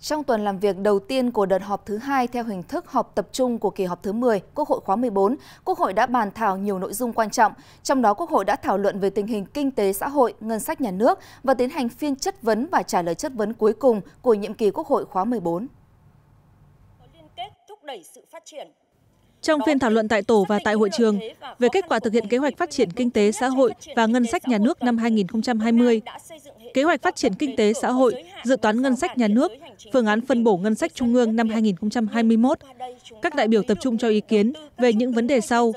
Trong tuần làm việc đầu tiên của đợt họp thứ hai theo hình thức họp tập trung của kỳ họp thứ 10 Quốc hội khóa 14, Quốc hội đã bàn thảo nhiều nội dung quan trọng, trong đó Quốc hội đã thảo luận về tình hình kinh tế xã hội, ngân sách nhà nước và tiến hành phiên chất vấn và trả lời chất vấn cuối cùng của nhiệm kỳ Quốc hội khóa 14. Trong phiên thảo luận tại tổ và tại hội trường về kết quả thực hiện kế hoạch phát triển kinh tế xã hội và ngân sách nhà nước năm 2020, kế hoạch phát triển kinh tế xã hội dự toán ngân sách nhà nước phương án phân bổ ngân sách trung ương năm 2021 các đại biểu tập trung cho ý kiến về những vấn đề sau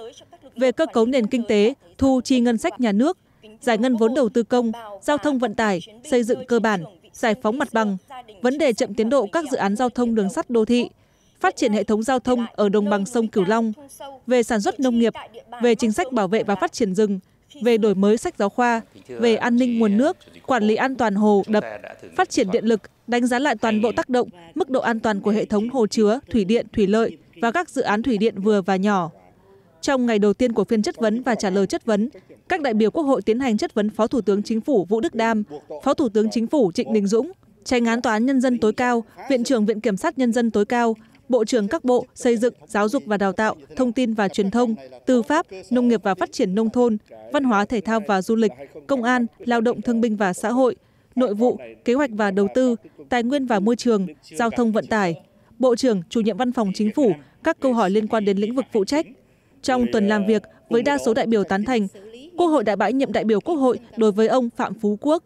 về cơ cấu nền kinh tế thu chi ngân sách nhà nước giải ngân vốn đầu tư công giao thông vận tải xây dựng cơ bản giải phóng mặt bằng vấn đề chậm tiến độ các dự án giao thông đường sắt đô thị phát triển hệ thống giao thông ở đồng bằng sông Cửu Long, về sản xuất nông nghiệp, về chính sách bảo vệ và phát triển rừng, về đổi mới sách giáo khoa về an ninh nguồn nước quản lý an toàn hồ đập phát triển điện lực đánh giá lại toàn bộ tác động mức độ an toàn của hệ thống hồ chứa thủy điện thủy lợi và các dự án thủy điện vừa và nhỏ trong ngày đầu tiên của phiên chất vấn và trả lời chất vấn các đại biểu quốc hội tiến hành chất vấn phó thủ tướng chính phủ vũ đức đam phó thủ tướng chính phủ trịnh đình dũng tranh án tòa án nhân dân tối cao viện trưởng viện kiểm sát nhân dân tối cao bộ trưởng các bộ xây dựng giáo dục và đào tạo thông tin và truyền thông tư pháp nông nghiệp và phát triển nông thôn văn hóa thể thao và du lịch công an lao động thương binh và xã hội nội vụ kế hoạch và đầu tư tài nguyên và môi trường giao thông vận tải bộ trưởng chủ nhiệm văn phòng chính phủ các câu hỏi liên quan đến lĩnh vực phụ trách trong tuần làm việc với đa số đại biểu tán thành quốc hội đã bãi nhiệm đại biểu quốc hội đối với ông phạm phú quốc